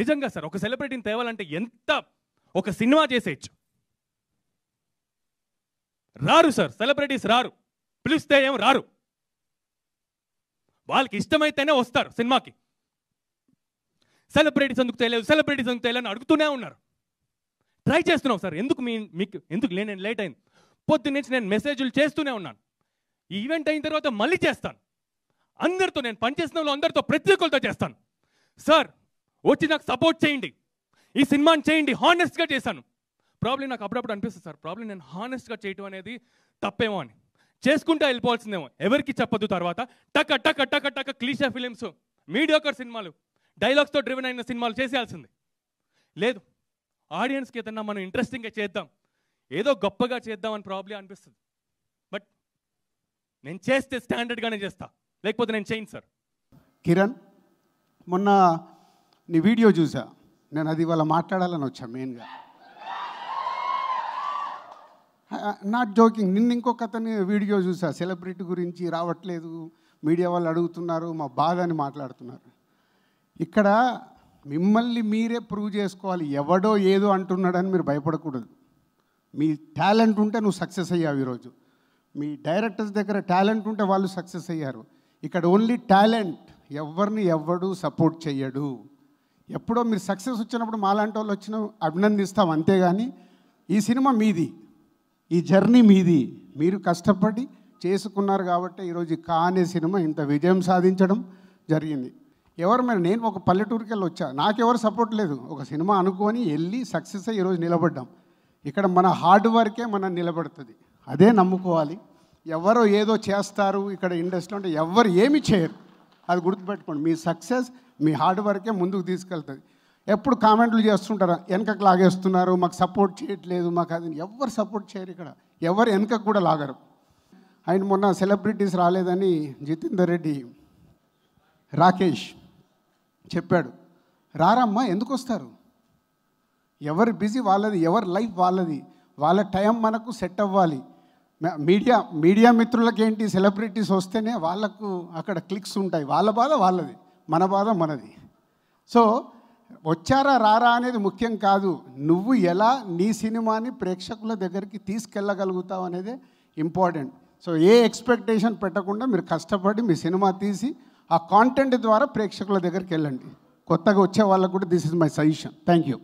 నిజంగా సార్ ఒక సెలబ్రిటీని తేవాలంటే ఎంత ఒక సినిమా చేసేయచ్చు రారు సార్ సెలబ్రిటీస్ రారు పిలిస్తే ఏం రారు వాళ్ళకి ఇష్టమైతేనే వస్తారు సినిమాకి సెలబ్రిటీస్ ఎందుకు తెలియదు సెలబ్రిటీస్ ఎందుకు తెలియదు అని అడుగుతూనే ఉన్నారు ట్రై చేస్తున్నావు సార్ ఎందుకు మీ మీకు ఎందుకు నేను లేట్ అయింది పొద్దు నుంచి నేను మెసేజ్లు చేస్తూనే ఉన్నాను ఈ ఈవెంట్ అయిన తర్వాత మళ్ళీ చేస్తాను అందరితో నేను పనిచేసిన వాళ్ళు అందరితో ప్రత్యేకులతో చేస్తాను సార్ వచ్చి నాకు సపోర్ట్ చేయండి ఈ సినిమాని చేయండి హానెస్ట్గా చేశాను ప్రాబ్లం నాకు అప్పుడప్పుడు అనిపిస్తుంది సార్ ప్రాబ్లం నేను హానెస్ట్గా చేయటం అనేది తప్పేమో అని చేసుకుంటా వెళ్ళిపోవాల్సిందేమో ఎవరికి చెప్పదు తర్వాత టక టక్ టక టక క్లీషా ఫిలిమ్స్ మీడియాకర్ సినిమాలు డైలాగ్స్తో డ్రివెన్ అయిన సినిమాలు చేసేయాల్సింది లేదు ఆడియన్స్కి ఏదన్నా మనం ఇంట్రెస్టింగ్గా చేద్దాం ఏదో గొప్పగా చేద్దాం అని ప్రాబ్లం అనిపిస్తుంది బట్ నేను చేస్తే స్టాండర్డ్గానే చేస్తా లేకపోతే నేను చేయను సార్ కిరణ్ మొన్న నీ వీడియో చూసా నేను అది ఇవాళ మాట్లాడాలని వచ్చా మెయిన్గా నాట్ జోకింగ్ నిన్న ఇంకొక అతని వీడియో చూసా సెలబ్రిటీ గురించి రావట్లేదు మీడియా వాళ్ళు అడుగుతున్నారు మా బాధ అని మాట్లాడుతున్నారు ఇక్కడ మిమ్మల్ని మీరే ప్రూవ్ చేసుకోవాలి ఎవడో ఏదో అంటున్నాడని మీరు భయపడకూడదు మీ టాలెంట్ ఉంటే నువ్వు సక్సెస్ అయ్యావు ఈరోజు మీ డైరెక్టర్స్ దగ్గర టాలెంట్ ఉంటే వాళ్ళు సక్సెస్ అయ్యారు ఇక్కడ ఓన్లీ టాలెంట్ ఎవరిని ఎవడు సపోర్ట్ చేయడు ఎప్పుడో మీరు సక్సెస్ వచ్చినప్పుడు మాలాంటి వాళ్ళు వచ్చిన అభినందిస్తాం అంతేగాని ఈ సినిమా మీది ఈ జర్నీ మీది మీరు కష్టపడి చేసుకున్నారు కాబట్టి ఈరోజు కానే సినిమా ఇంత విజయం సాధించడం జరిగింది ఎవరు మరి నేను ఒక పల్లెటూరుకి వెళ్ళి వచ్చా నాకెవరు సపోర్ట్ లేదు ఒక సినిమా అనుకొని వెళ్ళి సక్సెస్ అయ్యి ఈరోజు నిలబడ్డాం ఇక్కడ మన హార్డ్ వర్కే మనం నిలబడుతుంది అదే నమ్ముకోవాలి ఎవరో ఏదో చేస్తారు ఇక్కడ ఇండస్ట్రీలో అంటే ఎవరు ఏమి చేయరు అది గుర్తుపెట్టుకోండి మీ సక్సెస్ మీ హార్డ్ వర్కే ముందుకు తీసుకెళ్తుంది ఎప్పుడు కామెంట్లు చేస్తుంటారు వెనకకు లాగేస్తున్నారు మాకు సపోర్ట్ చేయట్లేదు మాకు అది ఎవరు సపోర్ట్ చేయరు ఇక్కడ ఎవరు వెనకకు కూడా లాగరు ఆయన మొన్న సెలబ్రిటీస్ రాలేదని జితేందర్ రెడ్డి రాకేష్ చెప్పాడు రారమ్మా ఎందుకు వస్తారు ఎవరు బిజీ వాళ్ళది ఎవరి లైఫ్ వాళ్ళది వాళ్ళ టైం మనకు సెట్ అవ్వాలి మీడియా మీడియా మిత్రులకేంటి సెలబ్రిటీస్ వస్తేనే వాళ్ళకు అక్కడ క్లిక్స్ ఉంటాయి వాళ్ళ బాధ వాళ్ళది మన బాధ మనది సో వచ్చారా రారా అనేది ముఖ్యం కాదు నువ్వు ఎలా నీ సినిమాని ప్రేక్షకుల దగ్గరికి తీసుకెళ్ళగలుగుతావు అనేది ఇంపార్టెంట్ సో ఏ ఎక్స్పెక్టేషన్ పెట్టకుండా మీరు కష్టపడి మీ సినిమా తీసి ఆ కాంటెంట్ ద్వారా ప్రేక్షకుల దగ్గరికి వెళ్ళండి కొత్తగా వచ్చే వాళ్ళకు కూడా this is my suggestion thank you